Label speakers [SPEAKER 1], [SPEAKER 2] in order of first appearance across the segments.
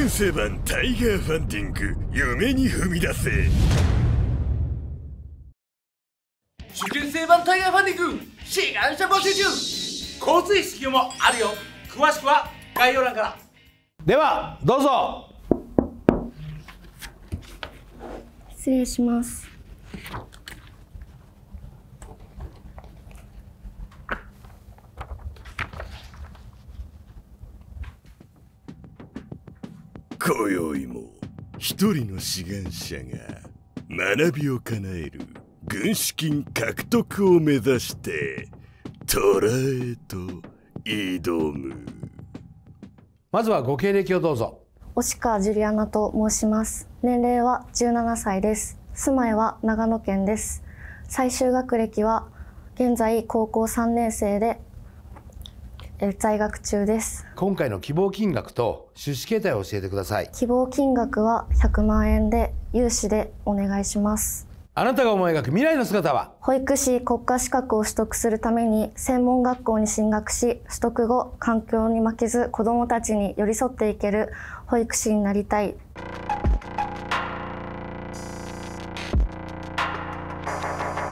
[SPEAKER 1] 県政版タイガーファンディング夢に踏み出せ
[SPEAKER 2] 受験生版タイガーファンディング志願者募集中
[SPEAKER 3] 交通費支給もあるよ詳しくは概要欄から
[SPEAKER 4] ではどうぞ失礼します
[SPEAKER 1] 今宵も一人の志願者が学びを叶える軍資金獲得を目指してトラへと挑むまずはご経歴をどう
[SPEAKER 3] ぞ
[SPEAKER 4] 押川ジュリアナと申します年齢は17歳です住まいは長野県です最終学歴は現在高校3年生で在学中です
[SPEAKER 3] 今回の希望金額と出資形態を教えてください希
[SPEAKER 4] 望金額は100万円で融資でお願いします
[SPEAKER 3] あなたが思い描く未来の姿は
[SPEAKER 4] 保育士国家資格を取得するために専門学校に進学し取得後環境に負けず子どもたちに寄り添っていける保育士になりたい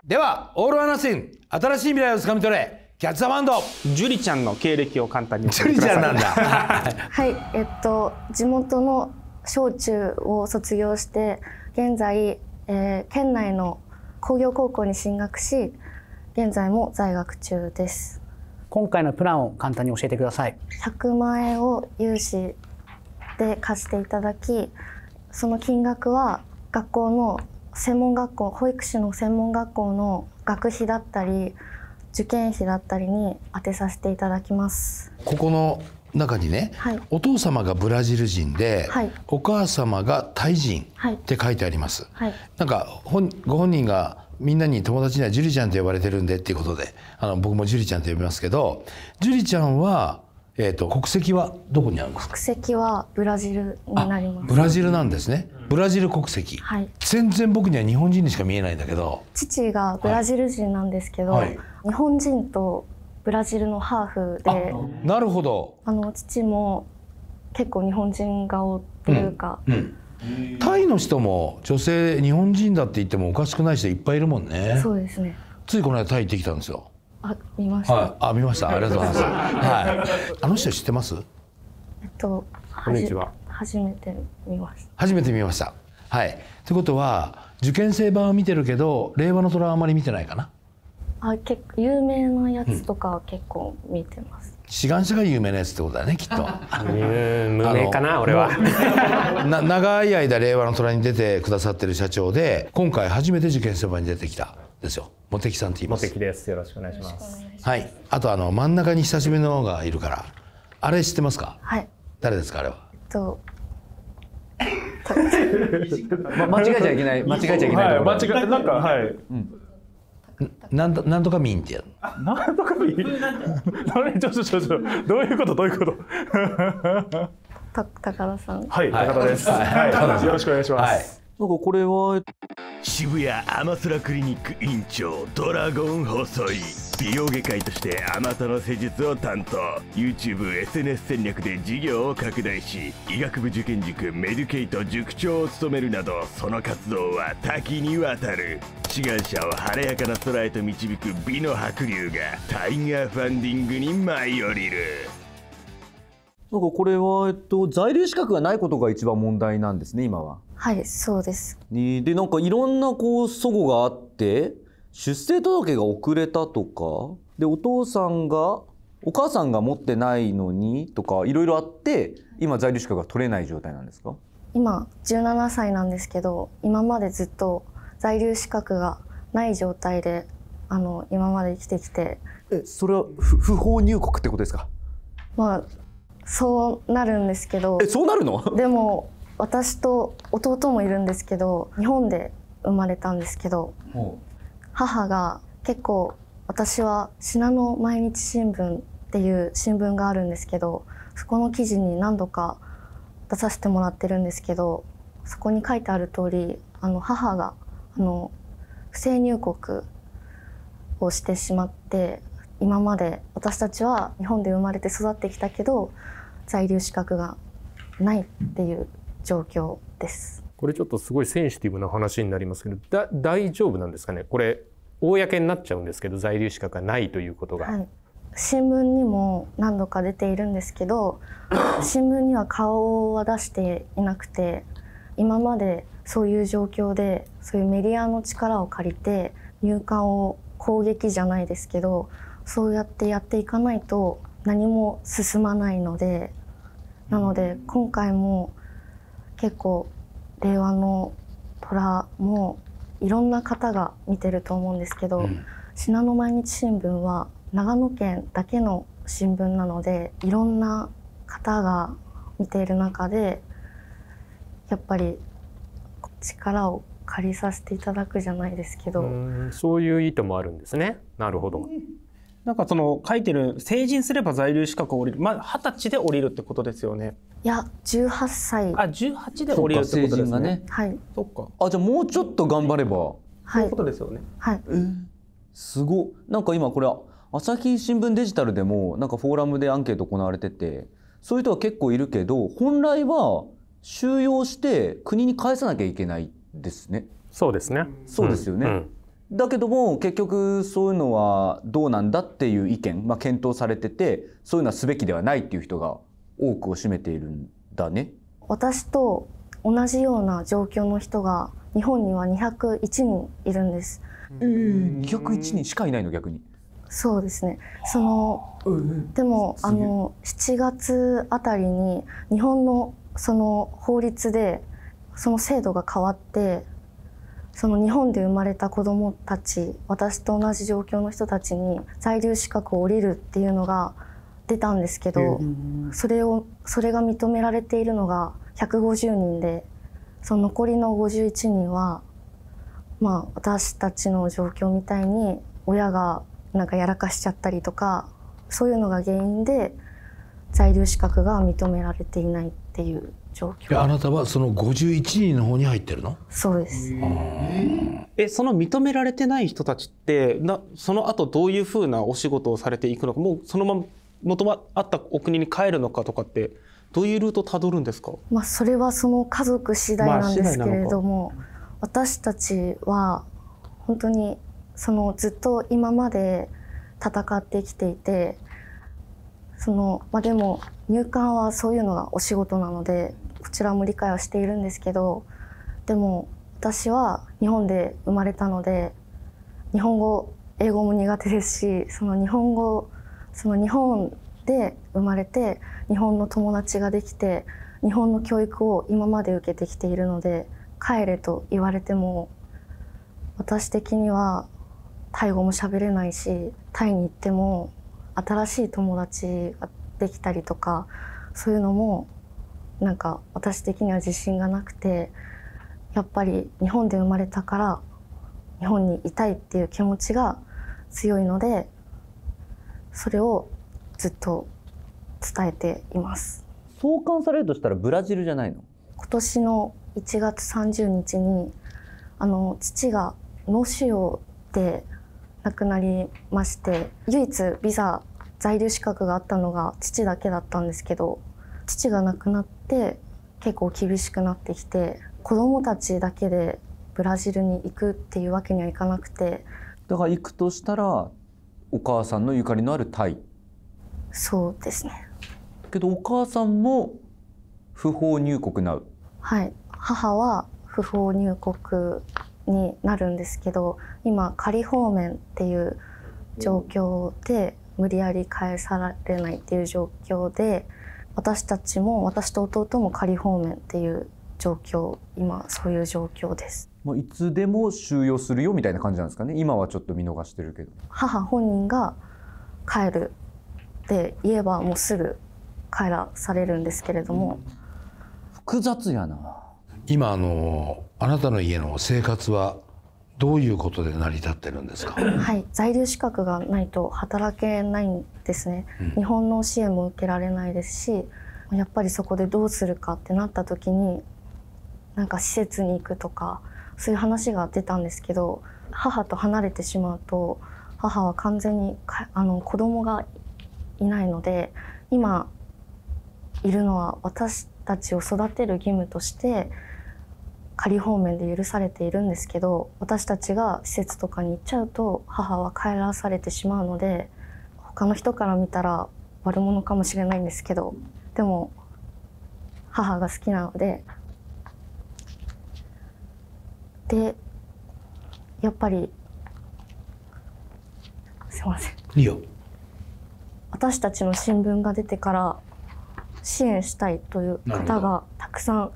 [SPEAKER 3] ではオールアナシン新しい未来をつかみ取れキャッチザバ
[SPEAKER 4] ンド
[SPEAKER 5] ジュリちゃんの経歴を簡単にジュリちゃんなんだ
[SPEAKER 4] はいえっと地元の小中を卒業して現在、えー、県内の工業高校に進学し現在も在学中です
[SPEAKER 6] 今回のプランを簡単に教えてください
[SPEAKER 4] 100万円を融資で貸していただきその金額は学校の専門学校保育士の専門学校の学費だったり受験費だったりに当てさせていただきます
[SPEAKER 3] ここの中にね、はい、お父様がブラジル人で、はい、お母様がタイ人って書いてあります、はい、なんか本ご本人がみんなに友達にはジュリちゃんと呼ばれてるんでっていうことであの僕もジュリちゃんと呼びますけどジュリちゃんはえっ、ー、と国籍はどこにあるんです
[SPEAKER 4] か。国籍はブラジルになります。ブ
[SPEAKER 3] ラジルなんですね。ブラジル国籍。はい。全然僕には日本人にしか見えないんだけど。
[SPEAKER 4] 父がブラジル人なんですけど、はい、日本人とブラジルのハーフで。
[SPEAKER 3] なるほど。
[SPEAKER 4] あの父も結構日本人顔というか。うん、う
[SPEAKER 3] んタイの人も女性日本人だって言ってもおかしくない人いっぱいいるもんねそうですねついこの間タイ行ってきたんですよ
[SPEAKER 4] あ、見ました。はい、
[SPEAKER 3] あ、見ました。ありがとうございます。はい。あの人知ってます？
[SPEAKER 4] えっと、こんにちは。初めて見ました。
[SPEAKER 3] 初めて見ました。はい。ってことは受験生版は見てるけど、令和の虎はあまり見てないかな。
[SPEAKER 4] あ、結構有名なやつとかは結構見てま
[SPEAKER 3] す。うん志願者が有名なやつってことだねきっと
[SPEAKER 2] 無名
[SPEAKER 3] かな俺は な長い間令和の虎に出てくださってる社長で今回初めて受験生版に出てきたですよ茂木さんって言います茂木ですよろしくお願いしますはいあとあの真ん中に久しぶりのがいるからあれ知ってますかはい誰ですかあれは、
[SPEAKER 4] えっとま、間違えちゃいけない間違えちゃいけない、はい、間
[SPEAKER 7] 違えなんかはい、うん
[SPEAKER 3] なんとなんとか民ってやる。
[SPEAKER 7] なんとか民。ちょっとちょっとどういうことどういうこと。
[SPEAKER 4] た高田さん。はい、はい、高田です、はい。よろしく
[SPEAKER 1] お願いします。なんかこれは渋谷アマスラクリニック院長ドラゴン細井美容外科医としてあまたの施術を担当 YouTubeSNS 戦略で事業を拡大し医学部受験塾メデュケイト塾長を務めるなどその活動は多岐にわたる志願者を晴れやかな空へと導く美の白龍がタイガーファンディングに舞い降りる
[SPEAKER 2] なんかこれは、えっと、在留資格がないことが一番問題なんですね今は。
[SPEAKER 4] はいそうです。
[SPEAKER 2] でなんかいろんなこう祖母があって出生届が遅れたとかでお父さんがお母さんが持ってないのにとかいろいろあって今在留資格が取れない状態なんですか
[SPEAKER 4] 今17歳なんですけど今までずっと在留資格がない状態であの今まで生きてきてえそれは不法入国ってことですかまあそうなるんですけどえそうなるのでも私と弟もいるんですけど日本で生まれたんですけど母が結構私は「信濃毎日新聞」っていう新聞があるんですけどそこの記事に何度か出させてもらってるんですけどそこに書いてある通りあの母があの不正入国をしてしまって今まで私たちは日本で生まれて育ってきたけど在留資格がないっていう状況です。
[SPEAKER 8] これちょっとすごいセンシティブな話になりますけど、だ大丈夫なんですかねこれ、公になっちゃうんですけど、在留資格がないということが。は
[SPEAKER 4] い新聞にも何度か出ているんですけど 新聞には顔は出していなくて今までそういう状況でそういうメディアの力を借りて入管を攻撃じゃないですけどそうやってやっていかないと何も進まないのでなので今回も結構令和の虎もいろんな方が見てると思うんですけど、うん、信濃毎日新聞は長野県だけの新聞なのでいろんな方が見ている中でやっぱり力を借りさせていただくじゃないですけど
[SPEAKER 8] そういう意図もあるんですねなるほど、うん、なんかその書いて
[SPEAKER 5] る成人すれば在留資格を降りるまあ二十歳で降りるってことですよね
[SPEAKER 4] いや18歳あ十八で降りるってことですねねはいそっ
[SPEAKER 2] かあじゃあもうちょっと頑張ればそいうことですよねはい、えー、すごなんか今これ朝日新聞デジタルでもなんかフォーラムでアンケート行われててそういう人は結構いるけど本来は収容して国に返さなきゃいけないですねそうですねそうですよね、うんうんだけども結局そういうのはどうなんだっていう意見、まあ、検討されててそういうのはすべきではないっていう人が多くを占めているんだね。
[SPEAKER 4] 私と同じような状況の人が日本には201人いるんです。えー、201人し
[SPEAKER 2] かいないの逆に。
[SPEAKER 4] そうですね。その、でもあの7月あたりに日本のその法律でその制度が変わってその日本で生まれた子どもたち私と同じ状況の人たちに在留資格を降りるっていうのがってたんですけど、それをそれが認められているのが150人でその残りの51人は、まあ、私たちの状況みたいに親がなんかやらかしちゃったりとかそういうのが原因で在留資格が認められていないっていう状
[SPEAKER 5] 況あなたはその
[SPEAKER 3] 51人の方に入ってるの
[SPEAKER 4] そうです
[SPEAKER 5] えその認められてない人たちってなその後どういうふうなお仕事をされていくのかもうそのまま元はあったお国に帰るのかとかってどういうルートをたどるんですか、
[SPEAKER 4] まあ、それはその家族次第なんですけれども、まあ、私たちは本当にそのずっと今まで戦ってきていてその、まあ、でも入管はそういうのがお仕事なのでこちらも理解はしているんですけどでも私は日本で生まれたので日本語英語も苦手ですしその日本語その日本で生まれて日本の友達ができて日本の教育を今まで受けてきているので帰れと言われても私的にはタイ語も喋れないしタイに行っても新しい友達ができたりとかそういうのもなんか私的には自信がなくてやっぱり日本で生まれたから日本にいたいっていう気持ちが強いのでそれをずっと伝えています創
[SPEAKER 2] 刊されるとしたらブラジルじゃ
[SPEAKER 4] ないの今年の1月30日にあの父が脳腫瘍で亡くなりまして唯一ビザ在留資格があったのが父だけだったんですけど父が亡くなって結構厳しくなってきて子供たちだけでブラジルに行くっていうわけにはいかなくてだから行くとしたら
[SPEAKER 2] お母さんのゆかりのあるタイ
[SPEAKER 4] そうですねけどお母さんも
[SPEAKER 2] 不法入
[SPEAKER 4] 国なうはい母は不法入国になるんですけど今仮放免っていう状況で無理やり返されないっていう状況で私たちも私と弟も仮放免っていう状況今そういう状況です
[SPEAKER 2] もういつでも収容するよみたいな感じなんですかね今はちょっと見逃してるけど
[SPEAKER 4] 母本人が帰るって言えばもうすぐ帰らされるんですけれども、うん、複雑やな
[SPEAKER 3] 今あのあなたの家の生活はどういうことで成り立ってるんですか。は
[SPEAKER 4] い、在留資格がないと働けないんですね。うん、日本の支援も受けられないですし、やっぱりそこでどうするかってなった時になんか施設に行くとかそういう話が出たんですけど母と離れてしまうと母は完全にかあの子供がいないので今いるのは私たちを育てる義務として仮放免で許されているんですけど私たちが施設とかに行っちゃうと母は帰らされてしまうので他の人から見たら悪者かもしれないんですけどでも母が好きなのででやっぱりすいませんいいよ私たちの新聞が出てから支援したいという方がたくさん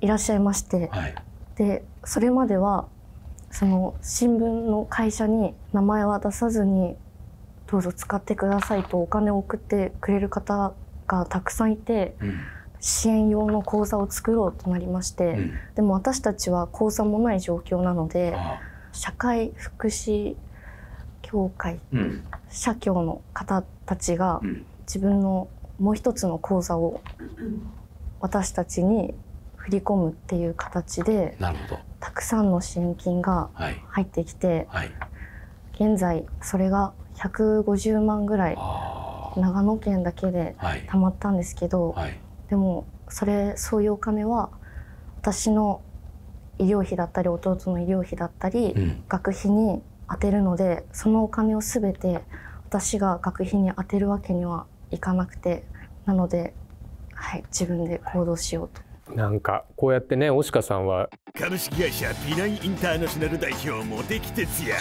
[SPEAKER 4] いらっしゃいまして、はい、でそれまではその新聞の会社に名前は出さずにどうぞ使ってくださいとお金を送ってくれる方がたくさんいて、うん支援用の口座を作ろうとなりまして、うん、でも私たちは口座もない状況なので社会福祉協会、うん、社協の方たちが自分のもう一つの口座を私たちに振り込むっていう形でたくさんの支援金が入ってきて、はいはい、現在それが150万ぐらい長野県だけでたまったんですけど。はいでもそれそういうお金は私の医療費だったり弟の医療費だったり、学費に充てるのでそのお金を全て私が学費に充てるわけにはいかなくてなので、はい、自分で行動しようと。
[SPEAKER 8] なんかこうやってね押川さんは
[SPEAKER 1] 株式会社ピナインインターナショナル代表茂木哲也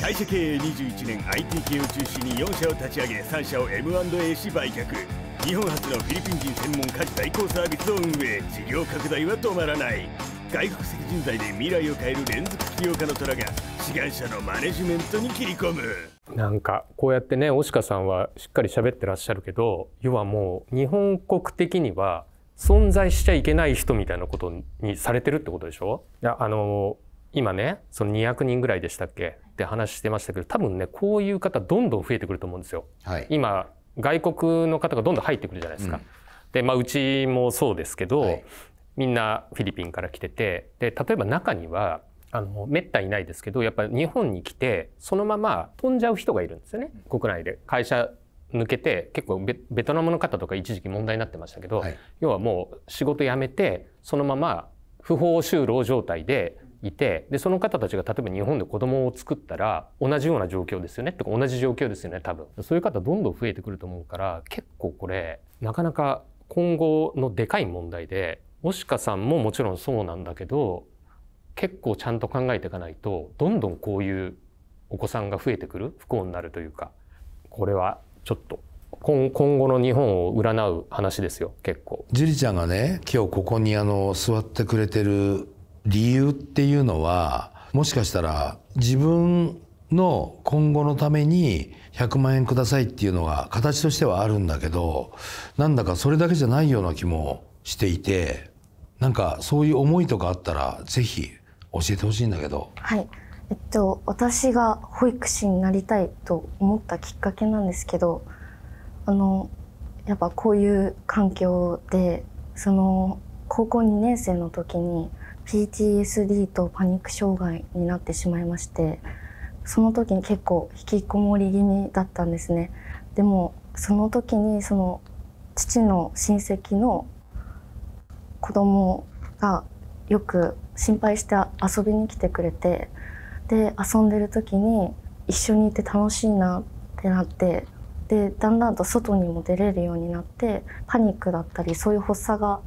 [SPEAKER 1] 会社経営21年 IT 系を中心に4社を立ち上げ3社を M&A し売却日本初のフィリピン人専門家事代行サービスを運営事業拡大は止まらない外国籍人材で未来を変える連続起業家の虎が志願者のマネジメントに切り込む
[SPEAKER 8] なんかこうやってね押鹿さんはしっかり喋ってらっしゃるけど要はもう日本国的には存在しちゃいけない人みたいなことにされてるってことでしょいやあの今ねその200人ぐらいでしたっけって話してましたけど多分ねこういう方どんどん増えてくると思うんですよ。はい、今外国の方がどんどん入ってくるじゃないですか。うん、で、まあ、うちもそうですけど、はい、みんなフィリピンから来ててで例えば中にはあのめったにいないですけどやっぱり日本に来てそのまま飛んじゃう人がいるんですよね国内で会社抜けて結構ベベトナムの方とか一時期問題になってましたけど、はい、要はもう仕事辞めてそのまま不法就労状態でいてでその方たちが例えば日本で子供を作ったら同じような状況ですよねとか同じ状況ですよね多分そういう方どんどん増えてくると思うから結構これなかなか今後のでかい問題でオシカさんももちろんそうなんだけど結構ちゃんと考えていかないとどんどんこういうお子さんが増えてくる不幸になるというかこれはちょっと今今後の日本を占う話ですよ結構
[SPEAKER 3] 樹里ちゃんがね今日ここにあの座ってくれてる理由っていうのはもしかしたら自分の今後のために100万円くださいっていうのが形としてはあるんだけどなんだかそれだけじゃないような気もしていてなんかそういう思いとかあったら是非教えてほしいんだけど。
[SPEAKER 4] はいえっと、私が保育士になりたいと思ったきっかけなんですけどあのやっぱこういう環境でその高校2年生の時に PTSD とパニック障害になってしまいましてその時に結構引きこもり気味だったんですねでもその時にその父の親戚の子供がよく心配して遊びに来てくれてで遊んでる時に一緒にいて楽しいなってなってでだんだんと外にも出れるようになってパニックだったりそういう発作が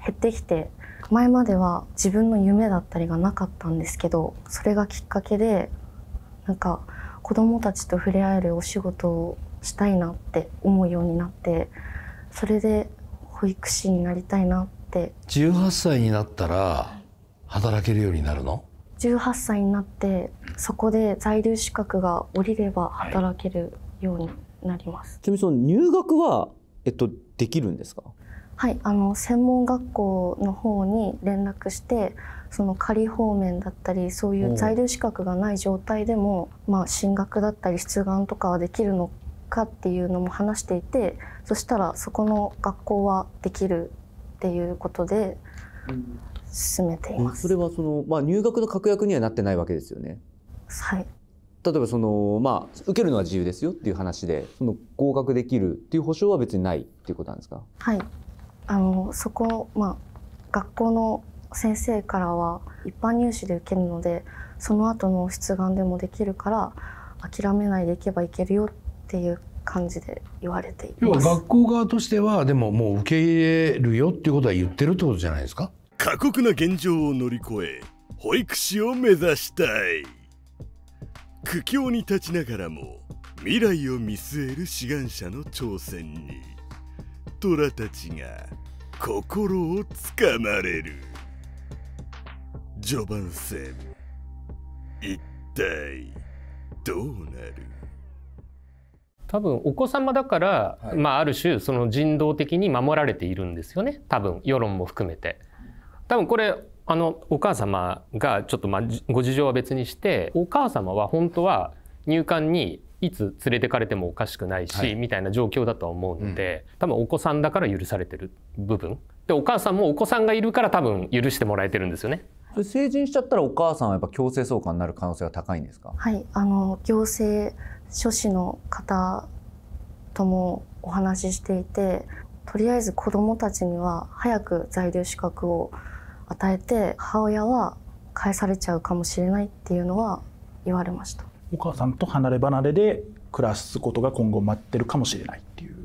[SPEAKER 4] 減ってきて前までは自分の夢だったりがなかったんですけどそれがきっかけでなんか子どもたちと触れ合えるお仕事をしたいなって思うようになってそれで保育士になりたいなって
[SPEAKER 3] 18歳になったら働けるようになるの
[SPEAKER 4] ?18 歳になってそこで在留資格が下りれば働けるようになります、
[SPEAKER 2] はい、その入学は、えっと、できるんですか
[SPEAKER 4] はいあの専門学校の方に連絡してその仮放免だったりそういう在留資格がない状態でも、まあ、進学だったり出願とかはできるのかっていうのも話していてそしたらそこの学校はできるっていうことで進めて
[SPEAKER 2] います。それはその、まあ、入学の確約にはなってないわけですよね。はい例えばその、まあ、受けるのは自由ですよっていう話でその合格できるっていう保証は別にないっていうことなんですか
[SPEAKER 4] はいあのそこ、まあ、学校の先生からは一般入試で受けるのでその後の出願でもできるから諦めないでいけばいけるよっていう感じで言われています要は学
[SPEAKER 3] 校側としてはでももう受け入れるよっていうことは言ってるってことじゃ
[SPEAKER 1] ないですか過酷な現状を乗り越え保育士を目指したい苦境に立ちながらも未来を見据える志願者の挑戦に虎たちが心をつかまれる序盤戦一体どうなる
[SPEAKER 8] 多分お子様だから、はい、まあ、ある種その人道的に守られているんですよね多分世論も含めて。多分これあのお母様がちょっとまあご事情は別にしてお母様は本当は入管にいつ連れてかれてもおかしくないし、はい、みたいな状況だとは思うので、うん、多分お子さんだから許されてる部分でお母さんもお子さんがいるから多分許してもらえてるんですよね。成人しちゃったらお母さんはやっぱ強制送還になる可能性が
[SPEAKER 4] 高いんですかはいあの行政書士の方ともお話ししていてとりあえず子どもたちには早く在留資格を与えて母親は返されちゃうかもしれないっていうのは言われました
[SPEAKER 7] お母さんと離れ離れで暮らすことが今後待ってるかもしれないっていう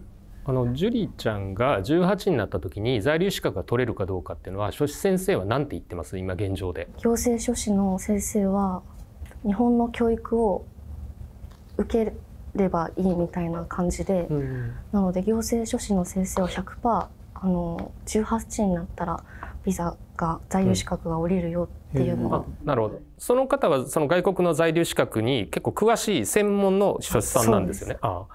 [SPEAKER 8] あのジュリーちゃんが18になった時に在留資格が取れるかどうかっていうのは書士先生は何て言ってます今現状で
[SPEAKER 4] 行政書士の先生は日本の教育を受ければいいみたいな感じで、うん、なので行政書士の先生は100%あの18になったらビザが在留資格が下りるよっていうのが、うん、
[SPEAKER 8] なるほどその方はその外国の在留資格に結構詳しい専門の書士さんなんですよね。あ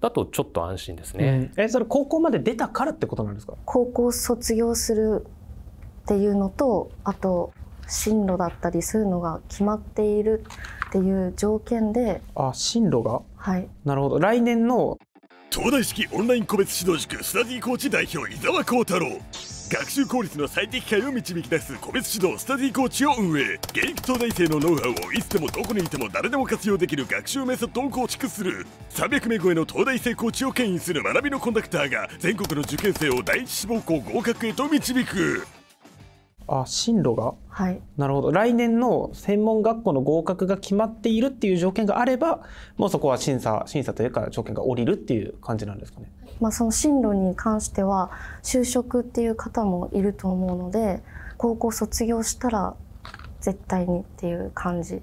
[SPEAKER 8] だとちょっと安心ですね、
[SPEAKER 5] うん、えそれ高校まで出たからってことなんですか
[SPEAKER 4] 高校卒業するっていうのとあと進路だったりそういうのが決まっているっていう条件で
[SPEAKER 1] あ進路がはいなるほど来年の東大式オンライン個別指導塾スタディコーチ代表伊沢幸太郎学習効率の最適解を導き出す個別指導スタディコーチを運営現役東大生のノウハウをいつでもどこにいても誰でも活用できる学習メソッドを構築する300名超えの東大生コーチを牽引する学びのコンダクターが全国の受験生を第一志望校合格へと導く
[SPEAKER 5] あ進路が、はい、なるほど来年の専門学校の合格が決まっているっていう条件があればもうそこは審査審査というか条件が下りるっていう感じ
[SPEAKER 4] なんですかね、まあ、その進路に関しては就職っていう方もいると思うので高校卒業したら絶対にっていう感じ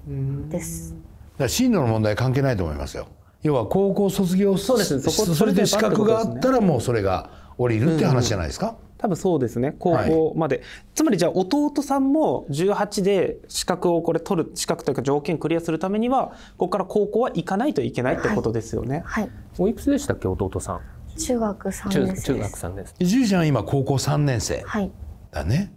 [SPEAKER 4] です。
[SPEAKER 3] だ進路の問題関係ないと思いますよ。要は高校卒業そうです、そこそれで資格があった
[SPEAKER 5] らもうそれが降りるって話じゃないですか。うんうん多分そうですね高校まで、はい、つまりじゃあ弟さんも18で資格をこれ取る資格というか条件クリアするためにはここから高校は行かないといけないってことですよね、はい、はい、おいくつでしたっけ弟さん
[SPEAKER 4] 中学三年生中学
[SPEAKER 5] 三年生ジュリちゃん今高校三年生だね、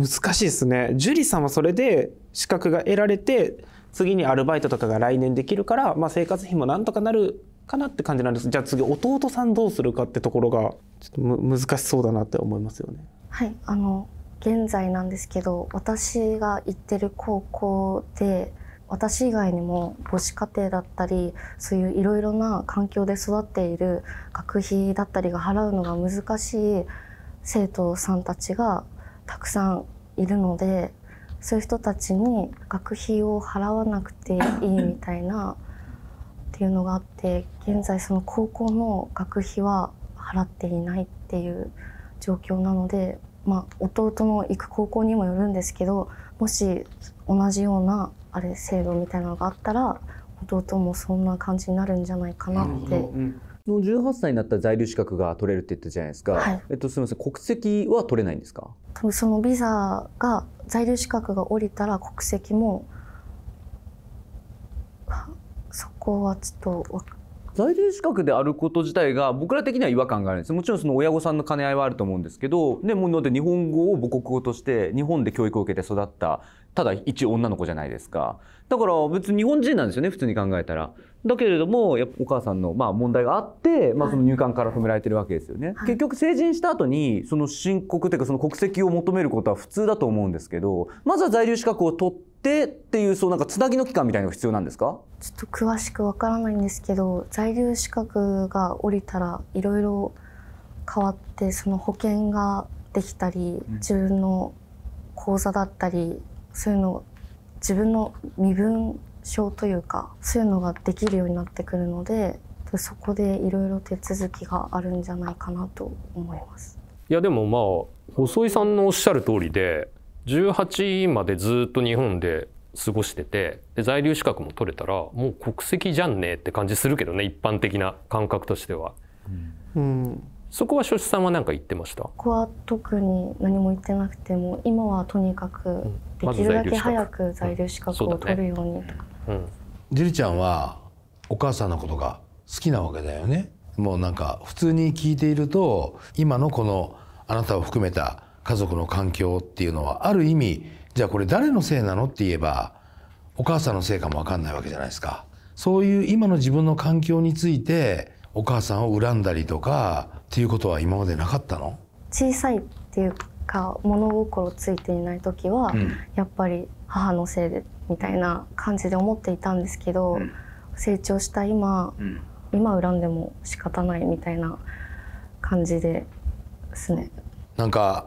[SPEAKER 5] はい、難しいですね樹里さんはそれで資格が得られて次にアルバイトとかが来年できるから、まあ、生活費もなんとかなるかなって感じなんですじゃあ次弟さんどうするかってところがちょっと難しそうだなって思いますよね。
[SPEAKER 4] はいあの現在なんですけど私が行ってる高校で私以外にも母子家庭だったりそういういろいろな環境で育っている学費だったりが払うのが難しい生徒さんたちがたくさんいるのでそういう人たちに学費を払わなくていいみたいなっていうのがあって現在その高校の学費は払っていないっていう状況なので、まあ、弟の行く高校にもよるんですけどもし同じようなあれ制度みたいなのがあったら弟もそんな感じになるんじゃないかなって。の
[SPEAKER 2] 18歳になった在留資格が取れるって言ったじゃないですか、はい、えっと、すみません国籍は取れないんですか
[SPEAKER 4] 多分そのビザが在留資格が下りたら国籍もそこはちょっと
[SPEAKER 2] 在留資格であること自体が僕ら的には違和感があるんですもちろんその親御さんの兼ね合いはあると思うんですけどでもので日本語を母国語として日本で教育を受けて育ったただ一女の子じゃないですかだから別に日本人なんですよね普通に考えたらだけれどもやっぱお母さんのまあ問題があって、まあ、その入管から踏められてるわけですよね、はい、結局成人した後にその申告というかその国籍を求めることは普通だと思うんですけどまずは在留資格を取っててっていうそうなんかつなぎの期間みたいのが必要なんですか
[SPEAKER 4] ちょっと詳しくわからないんですけど在留資格が下りたらいろいろ変わってその保険ができたり自分の口座だったりそういうの自分の身分証というかそういうのができるようになってくるのでそこでいろいろ手続きがあるんじゃないかなと思います。
[SPEAKER 8] いやでもまあ細井さんのおっしゃる通りで18までずっと日本で過ごしててで在留資格も取れたらもう国籍じゃんねって感じするけどね一般的な感覚としては、うん、そこは諸子さんは何か言ってましたこ
[SPEAKER 4] こは特に何も言ってなくても今はとにかくできるだけ早く在留資格を取るようにとか、
[SPEAKER 3] うんうねうん、ジルちゃんはお母さんのことが好きなわけだよねもうなんか普通に聞いていると今のこのあなたを含めた家族の環境っていうのはある意味じゃあこれ誰のせいなのって言えばお母さんのせいかも分かんないわけじゃないですか。そういう今の自分の環境についてお母さんを恨んだりとかっていうことは今までなかったの
[SPEAKER 4] 小さいっていうか物心ついていない時は、うん、やっぱり母のせいでみたいな感じで思っていたんですけど、うん、成長した今、うん、今恨んでも仕方ないみたいな感じですね。
[SPEAKER 3] なんか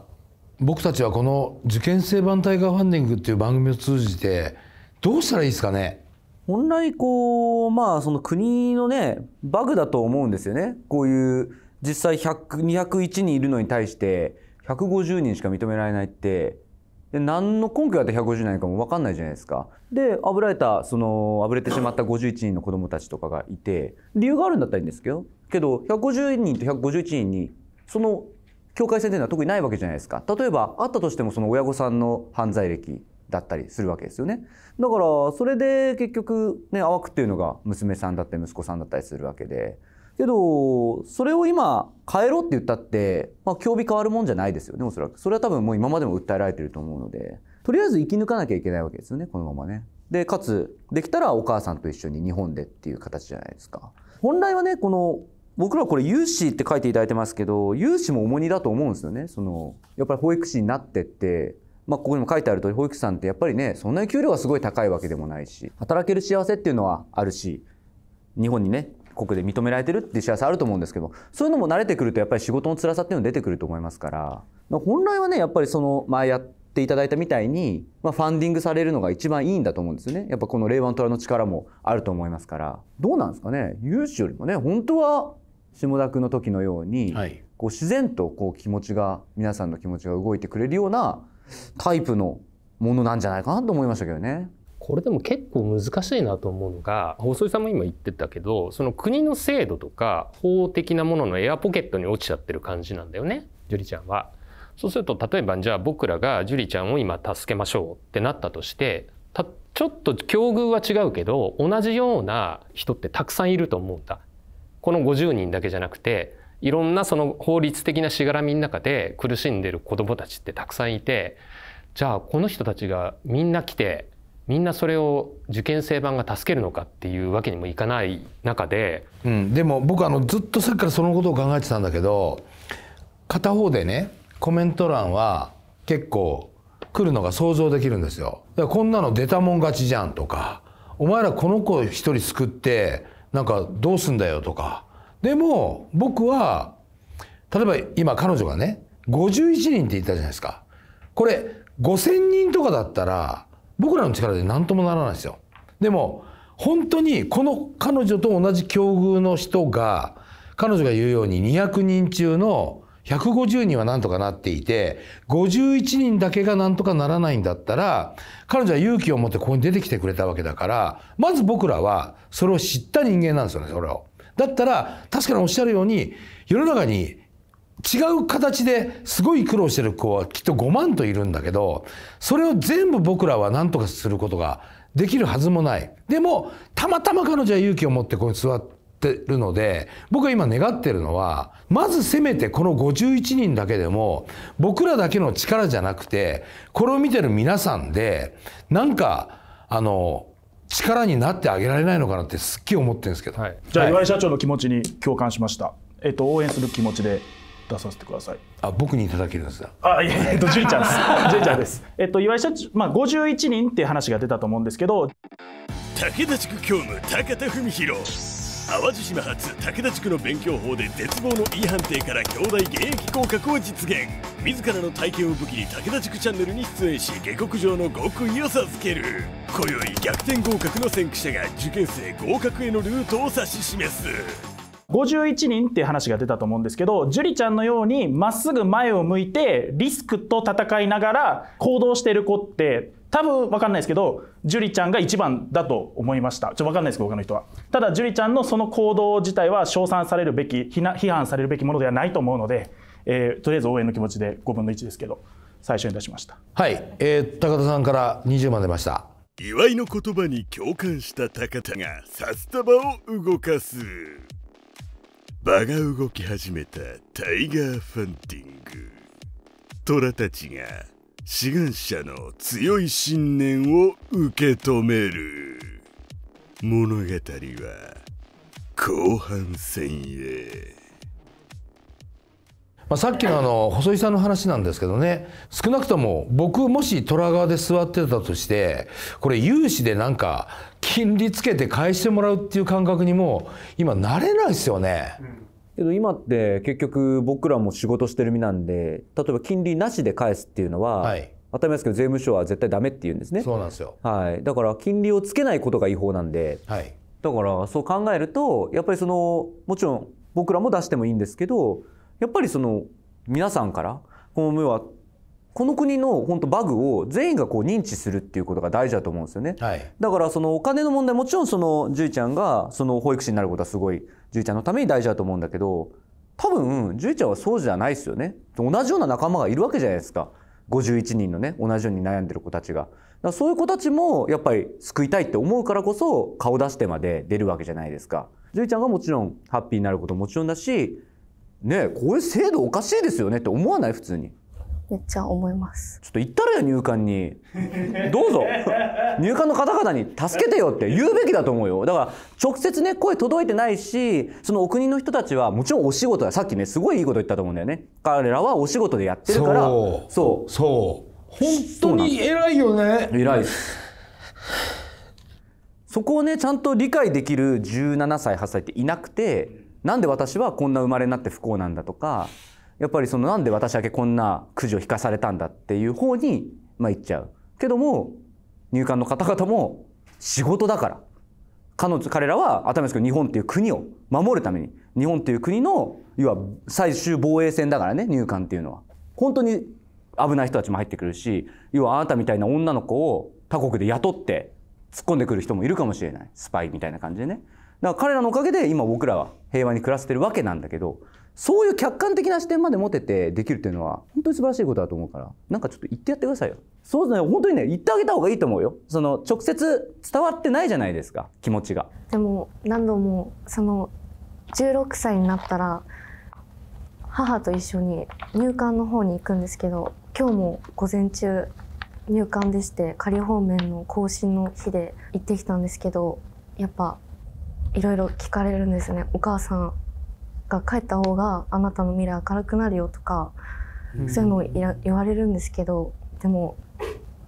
[SPEAKER 3] 僕たちはこの受験生版タイガーファンディングっていう番組を通じてどうしたらいいですかね
[SPEAKER 2] 本来こうまあその国のねバグだと思うんですよねこういう実際201人いるのに対して150人しか認められないってで何の根拠があって150人なのかも分かんないじゃないですか。であぶられたそのあぶれてしまった51人の子どもたちとかがいて理由があるんだったらいいんですけどけど150人と151人にその境界線というのは特にないわけじゃないですか例えばあったとしてもその親御さんの犯罪歴だったりするわけですよねだからそれで結局ね淡くっていうのが娘さんだったり息子さんだったりするわけでけどそれを今変えろって言ったって、まあ、興味変わるもんじゃないですよねおそらくそれは多分もう今までも訴えられてると思うのでとりあえず生き抜かなきゃいけないわけですよねこのままねでかつできたらお母さんと一緒に日本でっていう形じゃないですか本来はねこの僕らこれ融資って書いていただいてますけど融資も重荷だと思うんですよねそのやっぱり保育士になってってまあ、ここにも書いてあると保育士さんってやっぱりねそんなに給料がすごい高いわけでもないし働ける幸せっていうのはあるし日本にね国で認められてるっていう幸せあると思うんですけどそういうのも慣れてくるとやっぱり仕事の辛さっていうの出てくると思いますから本来はねやっぱりその前やっていただいたみたいに、まあ、ファンディングされるのが一番いいんだと思うんですよねやっぱこの令和の虎の力もあると思いますからどうなんですかね融資よりもね本当は下田君の時のように、はい、こう自然とこう気持ちが皆さんの気持ちが動いてくれるようなタイプのものなんじゃないかなと思いましたけどね。これでも結構難
[SPEAKER 8] しいなと思うのが細井さんも今言ってたけどその国の制度とか法的なもののエアポケットに落ちちゃってる感じなんだよね樹里ちゃんは。そうすると例えばじゃあ僕らが樹里ちゃんを今助けましょうってなったとしてちょっと境遇は違うけど同じような人ってたくさんいると思うんだこの50人だけじゃなくていろんなその法律的なしがらみの中で苦しんでる子どもたちってたくさんいてじゃあこの人たちがみんな来てみんなそれを受験生版が助けるのかっていうわけにもいかない中で、
[SPEAKER 3] うん、でも僕あのずっとさっきからそのことを考えてたんだけど片方でねコメント欄は結構来るのが想像できるんですよ。こんなの出たもん勝ちじゃんとかお前らこの子一人救ってなんかどうすんだよとかでも僕は例えば今彼女がね51人って言ったじゃないですかこれ5,000人とかだったら僕らの力で何ともならないですよ。でも本当にこの彼女と同じ境遇の人が彼女が言うように200人中の150人はなんとかなっていて、51人だけがなんとかならないんだったら、彼女は勇気を持ってここに出てきてくれたわけだから、まず僕らはそれを知った人間なんですよね、それを。だったら、確かにおっしゃるように、世の中に違う形ですごい苦労してる子はきっと5万といるんだけど、それを全部僕らは何とかすることができるはずもない。でも、たまたま彼女は勇気を持ってここに座って、ってるので僕が今願ってるのはまずせめてこの51人だけでも僕らだけの力じゃなくてこれを見てる皆さんでなんかあの力になってあげられないのかなってすっげえ思ってるんですけど、はい、
[SPEAKER 7] じゃあ岩井社長の気持ちに共感しました、えっと、応援する気持ちで出させてくださいあ僕にいただけるんですあいえ、えっとジュちゃんですジ ちゃんですえっと岩井社長まあ51人っていう話が出たと思うんですけど
[SPEAKER 1] 武田塾教務高田文弘淡路島発武田地区の勉強法で絶望の E 判定から兄弟現役合格を実現自らの体験を武器に武田地区チャンネルに出演し下克上の極意を授ける今宵逆転合格の先駆者が受験生合格へのルートを指し示す
[SPEAKER 7] 51人っていう話が出たと思うんですけど、樹里ちゃんのようにまっすぐ前を向いてリスクと戦いながら行動してる子って多分わかんないですけど、樹里ちゃんが一番だと思いました。ちょっとわかんないですけど、他の人は。ただ、樹里ちゃんのその行動自体は称賛されるべき、批判されるべきものではないと思うので、えー、とりあえず応援の気持ちで5分の1ですけど、最初に出しました。はい、えー、高田さんから20万出ました。
[SPEAKER 1] 岩井の言葉に共感した高田が札束を動かす。場が動き始めたタイガーファンティング虎たちが志願者の強い信念を受け止める物語は後半戦へ。
[SPEAKER 3] まあ、さっきのあの細井さんの話なんですけどね少なくとも僕もし虎側で座ってたとしてこれ融資でなんか
[SPEAKER 2] 金利つけて返してもらうっていう感覚にも今慣れないですよね。けど今って結局僕らも仕事してる身なんで例えば金利なしで返すっていうのは、はい、当たり前ですけど税務署は絶対ダメって言うんですねそうなんですよ、はい、だから金利をつけないことが違法なんで、はい、だからそう考えるとやっぱりそのもちろん僕らも出してもいいんですけどやっぱりその皆さんからこの要はこの国の本当バグを全員がこう認知するっていうことが大事だと思うんですよね、はい、だからそのお金の問題もちろんその獣医ちゃんがその保育士になることはすごい獣医ちゃんのために大事だと思うんだけど多分獣医ちゃんはそうじゃないですよね同じような仲間がいるわけじゃないですか51人のね同じように悩んでる子たちがそういう子たちもやっぱり救いたいって思うからこそ顔出してまで出るわけじゃないですか獣医ちゃんがもちろんハッピーになることももちろんだしねこういう制度おかしいですよねって思わない普通に
[SPEAKER 4] めっちゃ思います
[SPEAKER 2] ちょっと言ったらよ入管にどうぞ入管の方々に助けてよって言うべきだと思うよだから直接ね声届いてないしそのお国の人たちはもちろんお仕事ださっきねすごいいいこと言ったと思うんだよね彼らはお仕事でやってるからそうそうそう本当に
[SPEAKER 3] 偉いよね
[SPEAKER 2] 偉いそこをねちゃんと理解できる17歳8歳っていなくてなんで私はこんな生まれになって不幸なんだとかやっぱりそのなんで私だけこんなくじを引かされたんだっていう方にまあ行っちゃうけども入管の方々も仕事だから彼女彼らは頭ですけど日本っていう国を守るために日本っていう国の要は最終防衛戦だからね入管っていうのは本当に危ない人たちも入ってくるし要はあなたみたいな女の子を他国で雇って突っ込んでくる人もいるかもしれないスパイみたいな感じでねだから彼らのおかげで今僕らは平和に暮らしてるわけなんだけどそういう客観的な視点まで持ててできるっていうのは本当に素晴らしいことだと思うからなんかちょっと言ってやってくださいよそうですね本当にね言ってあげた方がいいと思うよその直接伝わってないじゃないですか気持ちが
[SPEAKER 4] でも何度もその16歳になったら母と一緒に入管の方に行くんですけど今日も午前中入管でして仮放免の更新の日で行ってきたんですけどやっぱいろいろ聞かれるんですねお母さんが帰った方があなたの未来明るくなるよとか、そういうのを言われるんですけどでも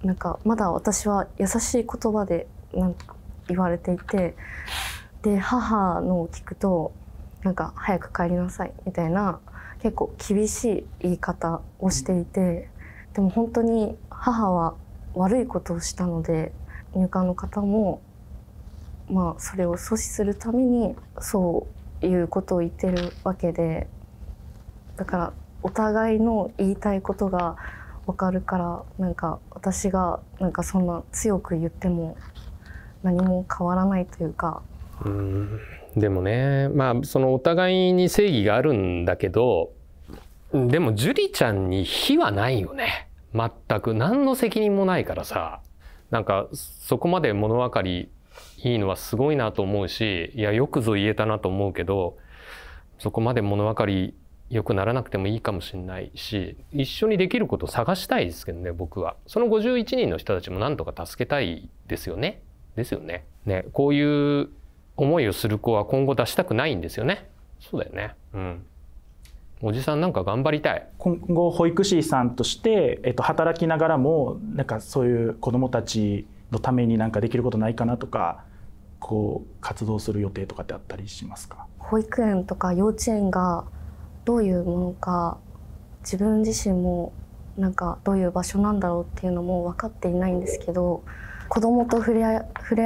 [SPEAKER 4] なんかまだ私は優しい言葉でなんか言われていてで母のを聞くとなんか早く帰りなさいみたいな結構厳しい言い方をしていてでも本当に母は悪いことをしたので入管の方もまあ、それを阻止するためにそういうことを言ってるわけでだからお互いの言いたいことが分かるからなんか私がなんかそんな強く言っても何も変わらないというか。
[SPEAKER 8] うんでもねまあそのお互いに正義があるんだけどでも樹里ちゃんに非はないよね全く何の責任もないからさなんかそこまで物分かりいいのはすごいなと思うしいやよくぞ言えたなと思うけどそこまで物分かり良くならなくてもいいかもしれないし一緒にできることを探したいですけどね僕はその51人の人たちもなんとか助けたいですよねですよねねこういう思いをする子は今後出したくないんですよねそうだよねうんおじさんなんか頑張りたい
[SPEAKER 7] 今後保育士さんとして、えっと、働きながらもなんかそういう子どもたちのためになんかできることないかなとかこう活動する予定とかってあったりしますか
[SPEAKER 4] 保育園とか幼稚園がどういうものか自分自身もなんかどういう場所なんだろうっていうのも分かっていないんですけど子供と触れ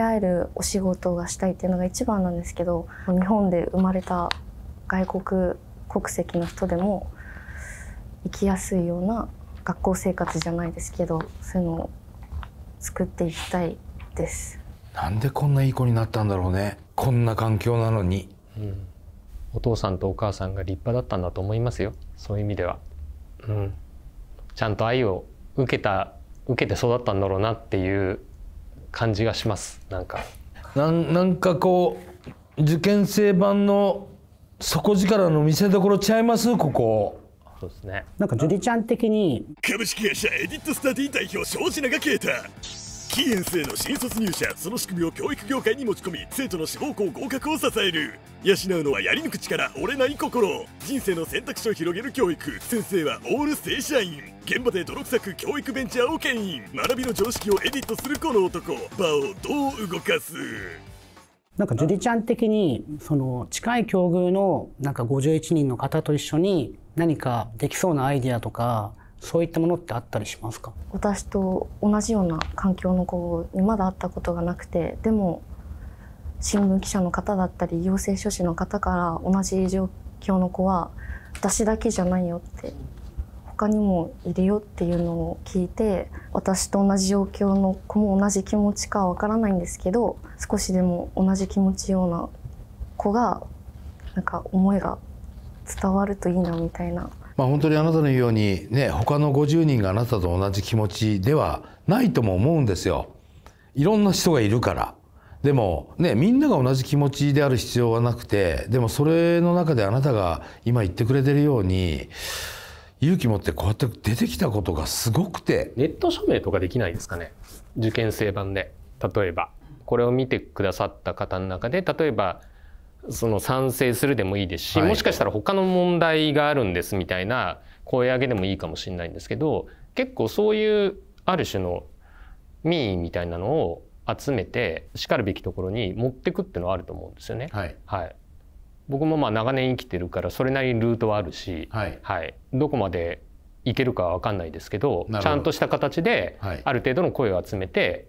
[SPEAKER 4] 合えるお仕事がしたいっていうのが一番なんですけど日本で生まれた外国国籍の人でも生きやすいような学校生活じゃないですけどそういうのを作っていきたいです。
[SPEAKER 3] なんでこんないい
[SPEAKER 8] 子になったんだろうねこんな環境なのに、うん、お父さんとお母さんが立派だったんだと思いますよそういう意味では、うん、ちゃんと愛を受けた受けて育ったんだろうなっていう感じがしますなんか
[SPEAKER 3] なんかこう受験生版の底力の見せ
[SPEAKER 6] 所ちゃいますここそうですねなんかジ樹里ちゃん的に
[SPEAKER 1] 株式会社エディットスタディ代表庄司永啓太キー生の新卒入社その仕組みを教育業界に持ち込み生徒の志望校合格を支える養うのはやり抜く力折れない心人生の選択肢を広げる教育先生はオール正社員現場で泥臭く教育ベンチャーを牽引学びの常識をエディットするこの男場をどう動かす
[SPEAKER 6] なんかジュちゃん的にその近い境遇のなんか51人の方と一緒に何かできそうなアイディアとかそういったものってあったりしますか
[SPEAKER 4] 私と同じような環境の子にまだ会ったことがなくてでも新聞記者の方だったり行政書士の方から同じ状況の子は私だけじゃないよって他にもいるよっていうのを聞いて私と同じ状況の子も同じ気持ちかわからないんですけど少しでも同じ気持ちような子がなんか思いが伝わるといいなみたいな。
[SPEAKER 3] まあ、本当にあなたのようにね他の50人があなたと同じ気持ちではないとも思うんですよ。いろんな人がいるから。でもねみんなが同じ気持ちである必要はなくてでもそれの中であなたが今
[SPEAKER 8] 言ってくれてるように勇気持ってこうやって出てきたことがすごくてネット署名とかできないですかね受験生版で例えばこれを見てくださった方の中で例えばその賛成するでもいいですし、はい、もしかしたら他の問題があるんですみたいな声上げでもいいかもしれないんですけど結構そういうある種の民意みたいなのを集めてしかるべきところに持ってくっていうのはあると思うんですよね。はい、はい、僕もまあ長年生きてるからそれなりにルートはあるし、はい、はい、どこまでいけるかは分かんないですけどちゃんとした形である程度の声を集めて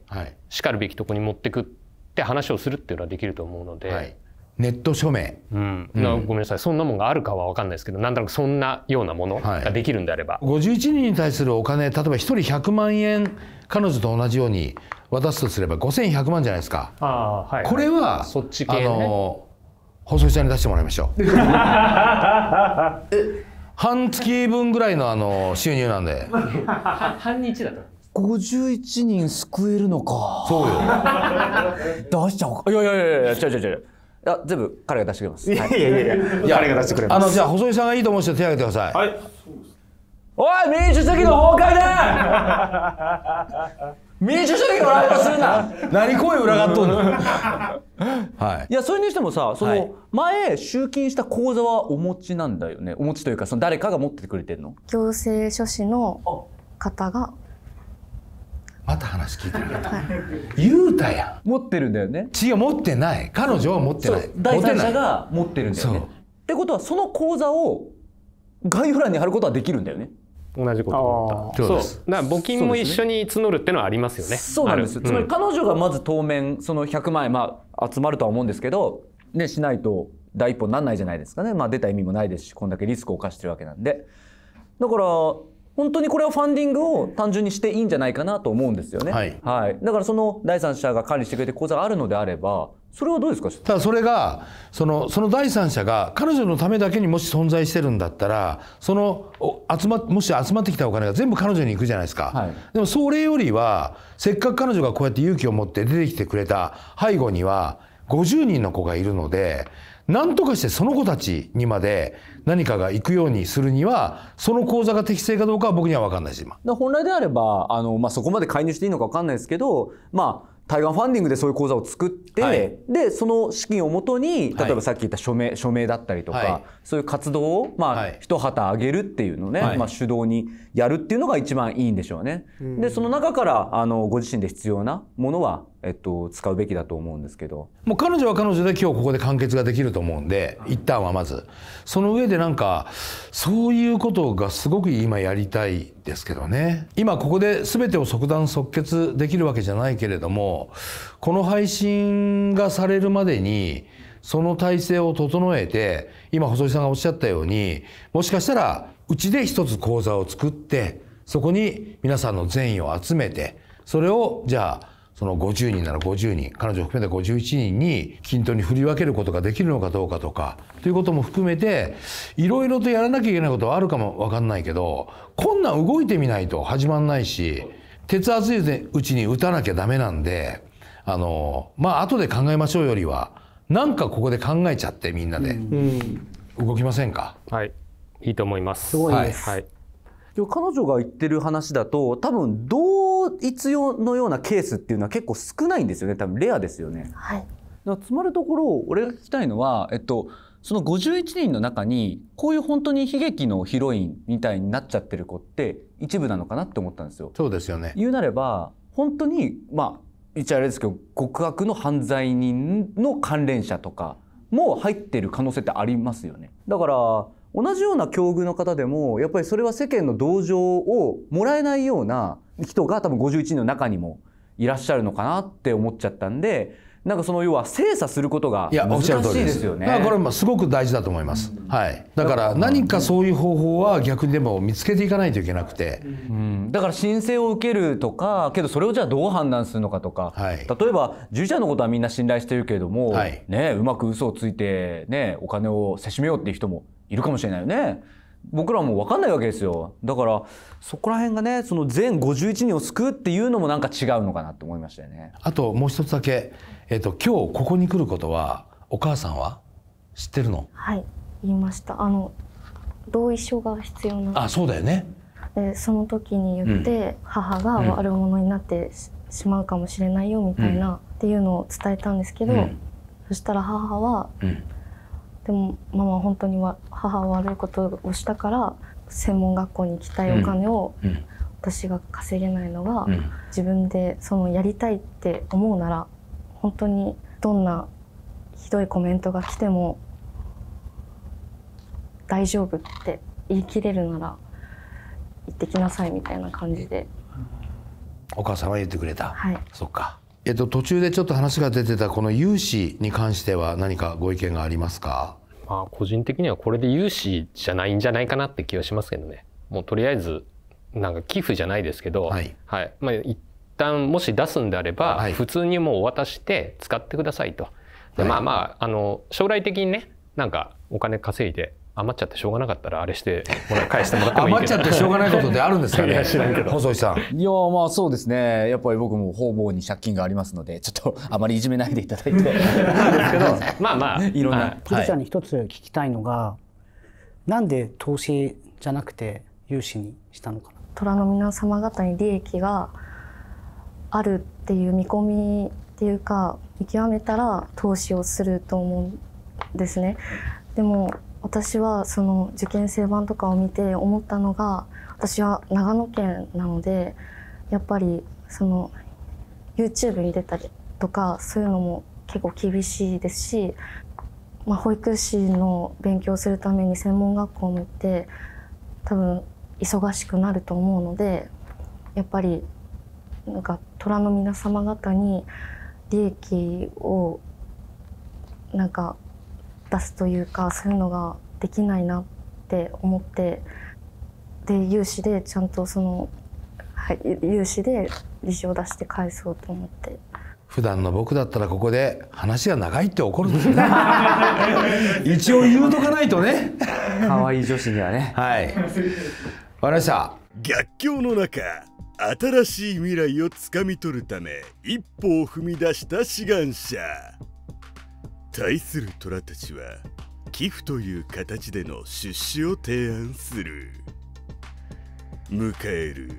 [SPEAKER 8] しかるべきとこに持ってくって話をするっていうのはできると思うので。
[SPEAKER 3] ネット署名、
[SPEAKER 8] うんうん、ごめんなさいそんなもんがあるかは分かんないですけどなんとなくそんなようなものができるんであれば、は
[SPEAKER 3] い、51人に対するお金例えば1人100万円彼女と同じように渡すとすれば5100万じゃないですか
[SPEAKER 8] あ、はい、はい、こ
[SPEAKER 3] れはそっち系、ね、あの細井ちんに出してもらいましょう 半月分ぐらいのあの収入なんで
[SPEAKER 8] 半日だ
[SPEAKER 2] と51人救えるのかそう
[SPEAKER 8] よ 出しちゃおう
[SPEAKER 2] かいやいやいやいや違う違う違うあ全部彼が出してくれます。いやいやいや、い、いや彼が出してくれます。あのじゃあ細井さんがいいと思う人手挙げてください。はい。
[SPEAKER 7] おい民
[SPEAKER 8] 主
[SPEAKER 2] 主義の崩壊
[SPEAKER 7] だ。民主主義のライ
[SPEAKER 5] ブするな。
[SPEAKER 3] 何声裏がっとんの。は
[SPEAKER 2] い。いやそれにしてもさ、その、前集金した口座はお持ちなんだよね。お持ちというかその誰かが持っててくれてるの。
[SPEAKER 4] 行政書士の方が
[SPEAKER 2] また話
[SPEAKER 6] 聞いてなかた
[SPEAKER 2] 言うたやん持ってるんだよね違う
[SPEAKER 3] 持ってない彼女は持ってない第三者が持ってるんだよねっ
[SPEAKER 2] てことはその口座を概要欄に貼ることはできるんだよね同じこと思ったそうそだから募金も一緒
[SPEAKER 8] に募るってのはありますよねそうなんです、つまり彼
[SPEAKER 2] 女がまず当面その100万円、まあ、集まるとは思うんですけど、ね、しないと第一歩になんないじゃないですかね、まあ、出た意味もないですしこんだけリスクを冒してるわけなんでだから本当にこれはファンディングを単純にしていいんじゃないかなと思うんですよね。はい。はい、だからその第三者が管理してくれて口座があるのであれば、それはどうですかただそれがそのその第三者が彼女のためだけにもし存在
[SPEAKER 3] してるんだったらその集まもし集まってきたお金が全部彼女に行くじゃないですか、はい、でもそれよりはせっかく彼女がこうやって勇気を持って出てきてくれた背後には50人の子がいるので何とかしてその子たちにまで何
[SPEAKER 2] かが行くようにするには、その口座が適正かどうかは僕には分かんないで今。本来であれば、あの、まあ、そこまで介入していいのか分かんないですけど、まあ、台湾ファンディングでそういう口座を作って、はい、でその資金をもとに例えばさっき言った署名はい、署名だったりとか、はい、そういう活動を、まあ一旗あげるっていうのをね、まあ、主導にやるっていうのが一番いいんでしょうね。でその中からあのご自身で必要なものはえっと、使うべきだと思うんですけどもう
[SPEAKER 3] 彼女は彼女で今日ここで完結ができると思うんで、一旦はまずその上でなんかそういうことがすごく今やりたいですけどね今ここで全てを即断即決できるわけじゃないけれどもこの配信がされるまでにその体制を整えて今細井さんがおっしゃったようにもしかしたらうちで一つ講座を作ってそこに皆さんの善意を集めてそれをじゃあその50人なら50人彼女含めて51人に均等に振り分けることができるのかどうかとかということも含めていろいろとやらなきゃいけないことはあるかも分かんないけどこんなん動いてみないと始まんないし鉄熱いうちに打たなきゃダメなんであのまあ後で考えましょうよりはなんかここで考えちゃってみんなで、うん、動きませんかはい
[SPEAKER 2] いいと思います。すごいです、はい、はいでも彼女が言ってる話だと多分同一用のようなケースっていうのは結構少ないんですよね多分レアですよね。はい、だ詰まるところ俺が聞きたいのは、えっと、その51人の中にこういう本当に悲劇のヒロインみたいになっちゃってる子って一部なのかなって思ったんですよ。そうですよね言うなれば本当にまあ一応あれですけど極悪の犯罪人の関連者とかも入ってる可能性ってありますよね。だから同じような境遇の方でもやっぱりそれは世間の同情をもらえないような人が多分51人の中にもいらっしゃるのかなって思っちゃったんでなんかその要は精査することが難しいですよね。だからこれ
[SPEAKER 3] もすごく大事だと思います。はい。だから何かそういう方法は逆にでも見つけていかないといけなくて、う
[SPEAKER 2] ん、だから申請を受けるとか、けどそれをじゃあどう判断するのかとか、はい、例えば従者のことはみんな信頼してるけれども、はい、ねうまく嘘をついてねお金をせしめようっていう人もいるかもしれないよね。僕らも分かんないわけですよだからそこら辺がねその全51人を救うっていうのもなんか違うのかなって思いましたよね
[SPEAKER 3] あともう一つだけ、えーと、今日ここに来ることはお母さんは知ってるの
[SPEAKER 4] はい言いましたあの同意書が必要なあそうだよねでその時に言って、うん、母が悪者になってしまうかもしれないよみたいな、うん、っていうのを伝えたんですけど、うん、そしたら母は、うんでもママは本当には母は悪いことをしたから専門学校に行きたいお金を私が稼げないのが、うん、自分でそのやりたいって思うなら本当にどんなひどいコメントが来ても大丈夫って言い切れるなら行ってきなさいみたいな感じで
[SPEAKER 3] お母さんは言ってくれた、は
[SPEAKER 4] い、そっか
[SPEAKER 3] えっと、途中でちょっと話が出てたこの融
[SPEAKER 8] 資に関しては何かご意見がありますかまあ個人的にはこれで融資じゃないんじゃないかなって気はしますけどねもうとりあえずなんか寄付じゃないですけど、はいはいまあ、一旦もし出すんであれば、普通にもうお渡しして使ってくださいと、でまあまああの将来的にねなんかお金稼いで余っちゃってしょうがなかったらあれして返してもらってもいい余っちゃってしょうがないことであるんですかね いや知らんけど細井さ
[SPEAKER 2] んいやまあそうですねやっぱり僕も方々に借金がありますので ちょっとあまりいじめないでいただいてです
[SPEAKER 6] けど
[SPEAKER 8] まあまあいろんな鶴ちゃ
[SPEAKER 6] んに一つ聞きたいのが、はい、なんで投資じゃなくて融資にしたのかな
[SPEAKER 4] 虎の皆様方に利益があるっていう見込みっていうか見極めたら投資をすると思うんですねでも私はその受験生版とかを見て思ったのが私は長野県なのでやっぱりその YouTube に出たりとかそういうのも結構厳しいですし、まあ、保育士の勉強するために専門学校も行って多分忙しくなると思うのでやっぱりなんか虎の皆様方に利益をなんか出すというかそういうのができないなって思ってで融資でちゃんとその、はい、融資で利子を出して返そうと思って。
[SPEAKER 3] 普段の僕だったらここで話が長いって怒るんです
[SPEAKER 4] ね一応言うとかないとね可
[SPEAKER 3] 愛い
[SPEAKER 1] 女子にはねはい分かりました逆境の中新しい未来をつかみ取るため一歩を踏み出した志願者対する虎たちは寄付という形での出資を提案する迎える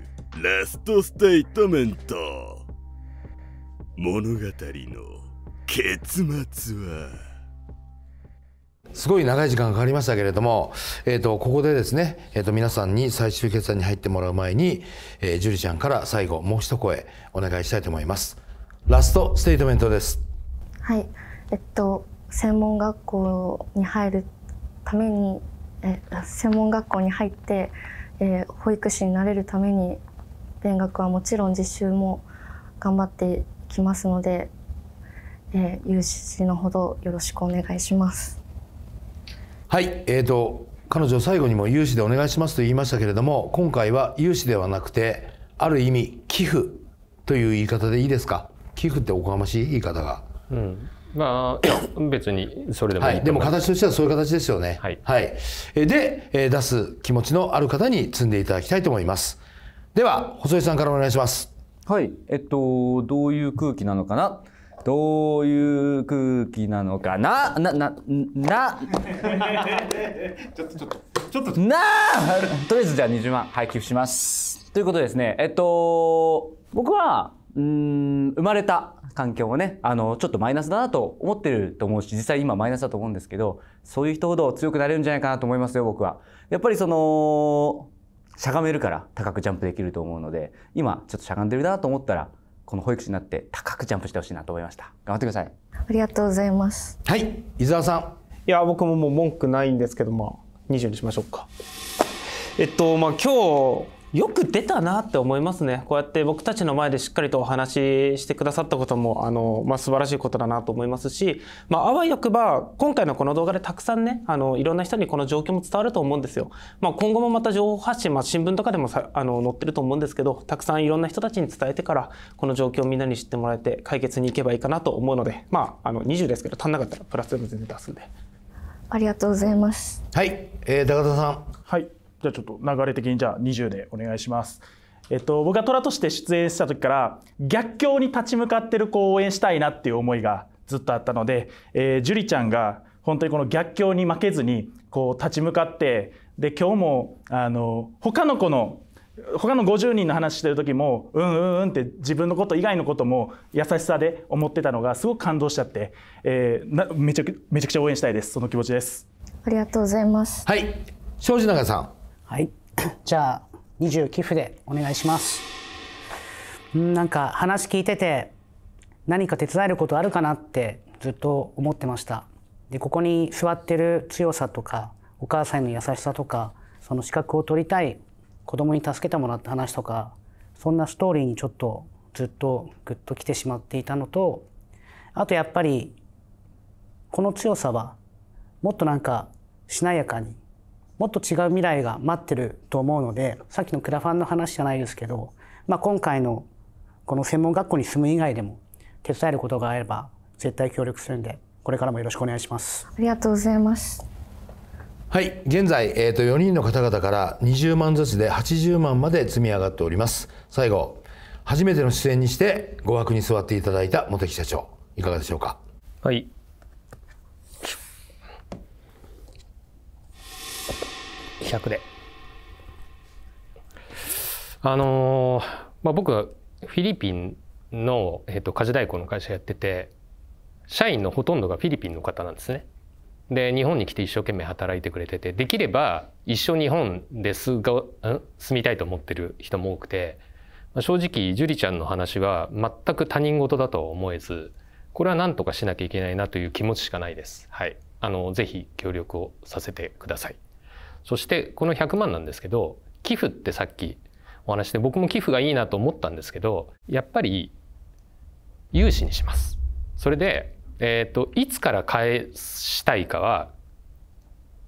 [SPEAKER 1] ラストステイトメント物語の結末はすごい長い時間かかりましたけれども、えー、
[SPEAKER 3] とここでですね、えー、と皆さんに最終決断に入ってもらう前に、えー、ジュリちゃんから最後もう一声お願いしたいと思いますラストステートメントです
[SPEAKER 4] はいえっと、専門学校に入るためにえ専門学校に入って、えー、保育士になれるために勉学はもちろん実習も頑張っていきますので、えー、有志のほどよろしくお願いします。
[SPEAKER 3] はい、えーと彼女最後にも融資でお願いしますと言いましたけれども今回は融資ではなくてある意味寄付という言い方でいいですか寄付っておこがましい言い方が、
[SPEAKER 8] うん、まあ、いや、別にそれでもいい、はい、でも形
[SPEAKER 3] としてはそういう形ですよね。はい。はい、で、えー、出す気持ちのある方に積んでいただきたいと思います。では、細井さんからお願いしま
[SPEAKER 2] す。はい。えっと、どういう空気なのかなどういう空気なのかなな、な、な、
[SPEAKER 1] ちょっとちょっと、
[SPEAKER 2] ちょっと。なとりあえずじゃあ20万、はい、寄付します。ということですね。えっと、僕は、うん、生まれた環境もねあのちょっとマイナスだなと思ってると思うし実際今マイナスだと思うんですけどそういう人ほど強くなれるんじゃないかなと思いますよ僕は。やっぱりそのしゃがめるから高くジャンプできると思うので今ちょっとしゃがんでるなと思ったらこの保育士になって高くジャンプしてほしいなと思いました頑張ってください
[SPEAKER 4] ありがとうございますはい伊沢さ
[SPEAKER 2] んいや僕ももう文句ないんですけどまあ20にしましょう
[SPEAKER 5] かえっとまあ今日よく出たなって思いますね。こうやって僕たちの前でしっかりとお話ししてくださったことも、あの、まあ、素晴らしいことだなと思いますし、まあ、あわよくば、今回のこの動画でたくさんね、あの、いろんな人にこの状況も伝わると思うんですよ。まあ、今後もまた情報発信、まあ、新聞とかでもさあの、載ってると思うんですけど、たくさんいろんな人たちに伝えてから、この状況をみんなに知ってもらえて、解決に行けばいいかなと思うので、まあ、あの、20
[SPEAKER 7] ですけど、足んなかったらプラスでも全然出すんで。
[SPEAKER 4] ありがとうございます。はい、
[SPEAKER 7] えー、高田さん。はい。じゃあちょっと流れ的にじゃあ20でお願いします。えっと、僕が虎として出演した時から逆境に立ち向かってる子を応援したいなっていう思いがずっとあったので、えー、樹里ちゃんが本当にこの逆境に負けずにこう立ち向かってで今日もあの他の子の他の50人の話してる時もうんうんうんって自分のこと以外のことも優しさで思ってたのがすごく感動しちゃって、えー、なめちゃくめちゃくちゃ応援したいですその気持ちです
[SPEAKER 4] ありがとうございますはい
[SPEAKER 7] 庄
[SPEAKER 6] 司永さんはい じゃあ20寄付でお願いしますうんなんか話聞いてて何か手伝えることあるかなってずっと思ってましたでここに座ってる強さとかお母さんの優しさとかその資格を取りたい子供に助けてもらった話とかそんなストーリーにちょっとずっとグッときてしまっていたのとあとやっぱりこの強さはもっとなんかしなやかにもっと違う未来が待ってると思うのでさっきのクラファンの話じゃないですけど、まあ、今回のこの専門学校に住む以外でも手伝えることがあれば絶対協力するんでこれからもよろしくお願いします
[SPEAKER 4] ありがとうございます
[SPEAKER 6] はい現
[SPEAKER 3] 在、えー、と4人の方々から20万ずつで80万まで積み上がっております最後初めての出演にして語学に座っていただいた茂木社長いかがでしょうかはい
[SPEAKER 8] 企で。あのー、まあ、僕はフィリピンの、えー、と家事代行の会社やってて社員のほとんどがフィリピンの方なんですね。で日本に来て一生懸命働いてくれててできれば一生日本でが住みたいと思ってる人も多くて、まあ、正直樹里ちゃんの話は全く他人事だとは思えずこれは何とかしなきゃいけないなという気持ちしかないです。はい、あのぜひ協力をさせてください。そしてこの100万なんですけど寄付ってさっきお話して僕も寄付がいいなと思ったんですけどやっぱり融資にしますそれで、えーと、いつから返したいかは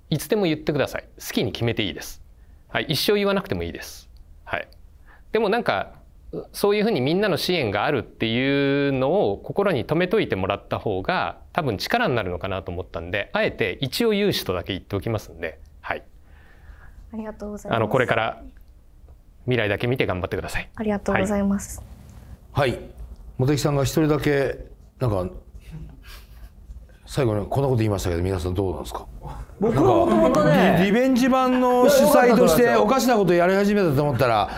[SPEAKER 8] いつでも言ってください好きに決めていいです、はい、一生言わなくてもいいです、はい、でもなんかそういうふうにみんなの支援があるっていうのを心に留めといてもらった方が多分力になるのかなと思ったんであえて一応融資とだけ言っておきますんで
[SPEAKER 4] ありがとうございます。あのこれから
[SPEAKER 8] 未来だけ見て頑張ってください。
[SPEAKER 4] ありがとうございます。
[SPEAKER 8] はい、茂、は、木、い、さんが一人だけなんか
[SPEAKER 3] 最後にこんなこと言いましたけど皆さんどうなんですか。
[SPEAKER 1] 僕はもともとねリ
[SPEAKER 3] ベンジ版の主催としておかしなことやり始めたと思ったら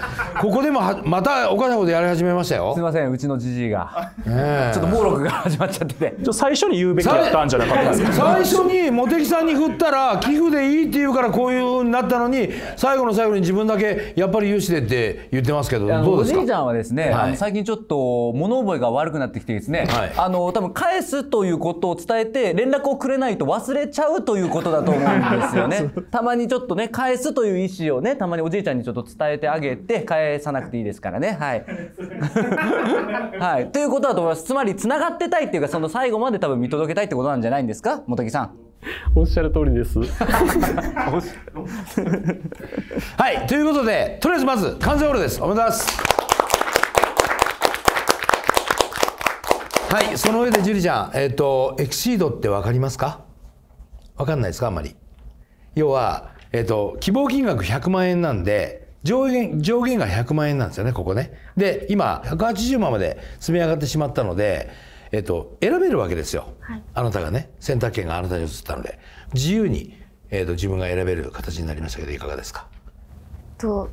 [SPEAKER 3] ここでもまたおかしなことやり
[SPEAKER 2] 始めましたよすいませんうちのじじいが、ちょっと猛録が始まっちゃってて最初に言うべき
[SPEAKER 3] だったんじゃなかったですか最初に茂木さんに振ったら寄付でいいって言うからこういうふうにな
[SPEAKER 2] ったのに最後の最後に自分だけやっぱり融資でって言ってますけどうですおじいちゃんはですね、はい、最近ちょっと物覚えが悪くなってきてですね、はい、あの多分返すということを伝えて連絡をくれないと忘れちゃうということだとと思うんですよねたまにちょっとね返すという意思をねたまにおじいちゃんにちょっと伝えてあげて返さなくていいですからねはい、はい、ということだと思いますつまりつながってたいっていうかその最後まで多分見届けたいってことなんじゃないんですか茂木さん
[SPEAKER 8] おっしゃる通りです は
[SPEAKER 3] いということでとりあえずまず完成オールですおめでとうございますはいその上で樹里ちゃんえっ、ー、とエクシードって分かりますか分かんないですかあんまり要は、えっと、希望金額100万円なんで上限上限が100万円なんですよねここねで今180万まで積み上がってしまったのでえっと、選べるわけですよ、はい、あなたがね選択権があなたに移ったので自由に、えーと、と自分が選べる形になりましたけどいかがですか
[SPEAKER 4] と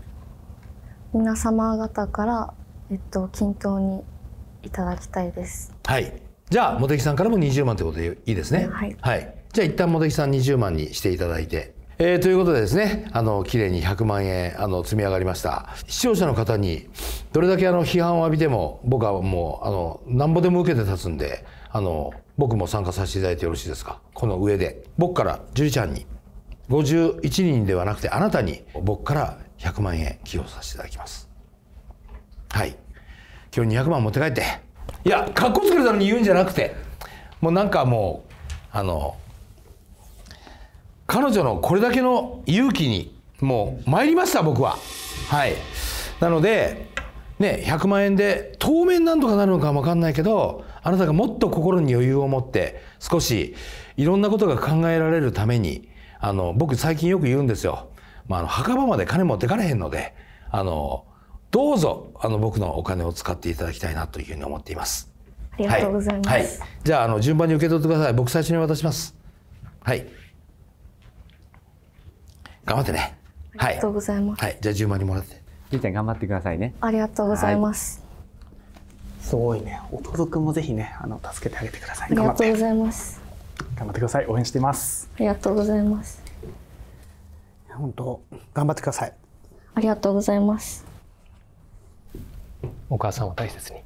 [SPEAKER 4] 皆様方から、えっと、均等にいただきたいです
[SPEAKER 3] はいじゃあ茂木さんからも20万ということでいいですねはい、はいじゃあ一旦茂木さん20万にしていただいて。えー、ということでですね、あの、綺麗に100万円、あの、積み上がりました。視聴者の方に、どれだけあの、批判を浴びても、僕はもう、あの、なんぼでも受けて立つんで、あの、僕も参加させていただいてよろしいですか。この上で。僕から、樹里ちゃんに、51人ではなくて、あなたに、僕から100万円寄与させていただきます。はい。今日200万持って帰って。いや、かっこつけるために言うんじゃなくて、もうなんかもう、あの、彼女のこれだけの勇気にもう参りました僕ははいなのでね100万円で当面何とかなるのか分かんないけどあなたがもっと心に余裕を持って少しいろんなことが考えられるためにあの僕最近よく言うんですよ、まあ、あの墓場まで金持ってかれへんのであのどうぞあの僕のお金を使っていただきたいなというふうに思っています
[SPEAKER 4] ありがとうございます、はいはい、
[SPEAKER 3] じゃああの順番に受け取ってください僕最初に渡しますはい頑張ってね
[SPEAKER 4] ありがとうございます、は
[SPEAKER 5] い、はい、じゃあ10万にもらってじいちゃん頑張ってくださいね
[SPEAKER 4] ありがとうございます、
[SPEAKER 5] はい、すごいね弟くんもぜひねあの助けてあげてくださいありがと
[SPEAKER 4] うございます
[SPEAKER 7] 頑張ってください応援しています
[SPEAKER 4] ありがとうございます
[SPEAKER 7] 本当頑張ってください
[SPEAKER 4] ありがとうございます
[SPEAKER 7] お
[SPEAKER 3] 母さんを大切に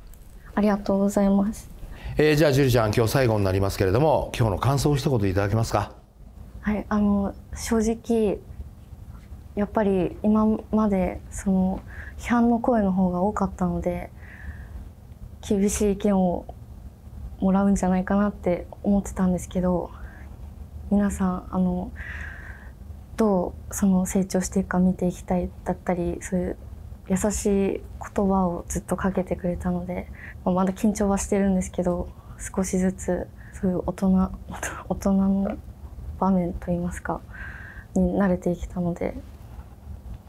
[SPEAKER 4] ありがとうございます、
[SPEAKER 3] えー、じゃあ樹里ちゃん今日最後になりますけれども今日の感想を一言いただけますか
[SPEAKER 4] はいあの正直やっぱり今までその批判の声の方が多かったので厳しい意見をもらうんじゃないかなって思ってたんですけど皆さんあのどうその成長していくか見ていきたいだったりそういう優しい言葉をずっとかけてくれたので、ままだ緊張はしてるんですけど少しずつそういう大人 大人の場面といいますかに慣れてきたので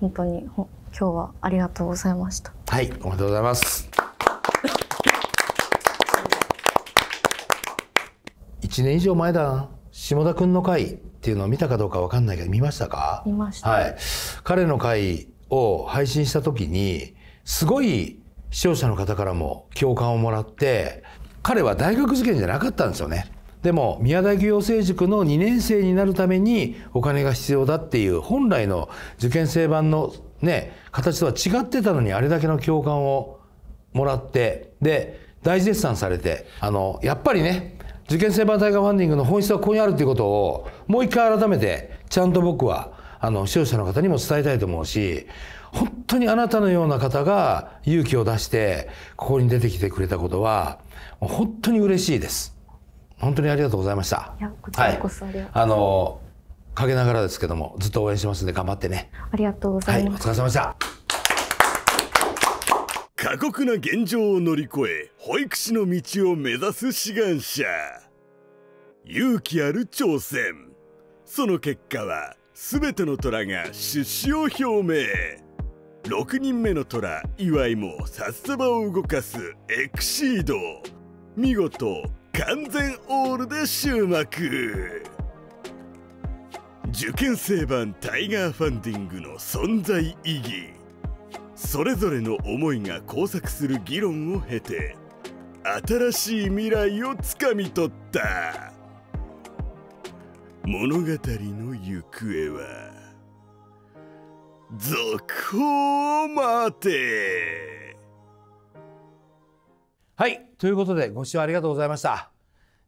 [SPEAKER 4] 本当に今日はありがとうございました
[SPEAKER 3] はいおめでとうございます一年以上前だ下田君の会っていうのを見たかどうかわかんないけど見ましたか見ました、はい、彼の会を配信した時にすごい視聴者の方からも共感をもらって彼は大学受験じゃなかったんですよねでも宮台行成塾の2年生になるためにお金が必要だっていう本来の受験生版のね形とは違ってたのにあれだけの共感をもらってで大絶賛されてあのやっぱりね受験生版大河ファンディングの本質はここにあるっていうことをもう一回改めてちゃんと僕はあの視聴者の方にも伝えたいと思うし本当にあなたのような方が勇気を出してここに出てきてくれたことは本当に嬉しいです。本当にありがとうございました。
[SPEAKER 4] いや、こちらこそありがとう、は
[SPEAKER 3] い、あの陰ながらですけども、ずっと応援しますんで頑張って
[SPEAKER 4] ね。ありがとうございま
[SPEAKER 1] す。はい、お疲れ様でした。過酷な現状を乗り越え、保育士の道を目指す志願者。勇気ある挑戦。その結果は、すべての虎が出資を表明。6人目の虎、岩井もさっ札ばを動かすエクシード。見事完全オールで終幕受験生版タイガーファンディングの存在意義それぞれの思いが交錯する議論を経て新しい未来をつかみ取った物語の行方は続報を待て
[SPEAKER 3] はいということでご視聴ありがとうございました。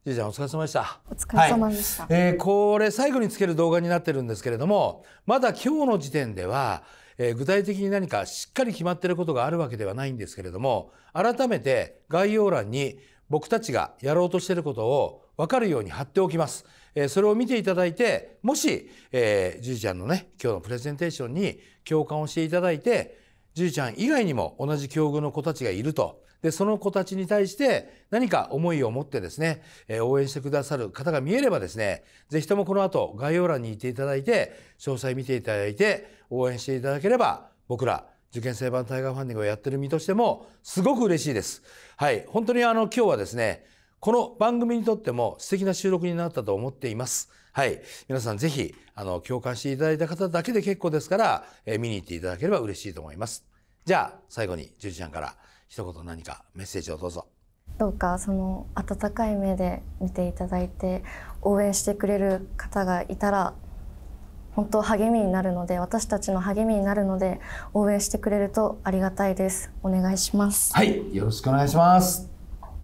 [SPEAKER 3] じいちゃんお疲れ様でした。お疲れ様でした。はい、えー、これ最後につける動画になってるんですけれども、まだ今日の時点では、えー、具体的に何かしっかり決まってることがあるわけではないんですけれども、改めて概要欄に僕たちがやろうとしてることを分かるように貼っておきます。えー、それを見ていただいて、もし、えー、じいちゃんのね、今日のプレゼンテーションに共感をしていただいて、じいちゃん以外にも同じ境遇の子たちがいるとで、その子たちに対して何か思いを持ってですね、え応援してくださる方が見えればですね、ぜひともこの後概要欄に行っていただいて、詳細見ていただいて、応援していただければ、僕ら、受験生版タイガーファンディングをやってる身としても、すごく嬉しいです。はい。本当にあの、今日はですね、この番組にとっても素敵な収録になったと思っています。はい。皆さんぜひ、あの、共感していただいた方だけで結構ですから、え見に行っていただければ嬉しいと思います。じゃあ、最後に、ジュジちゃんから、一言何かメッセージをどうぞ。
[SPEAKER 4] どうかその温かい目で見ていただいて応援してくれる方がいたら本当励みになるので私たちの励みになるので応援してくれるとありがたいですお願いしますはい
[SPEAKER 7] よろしくお願いします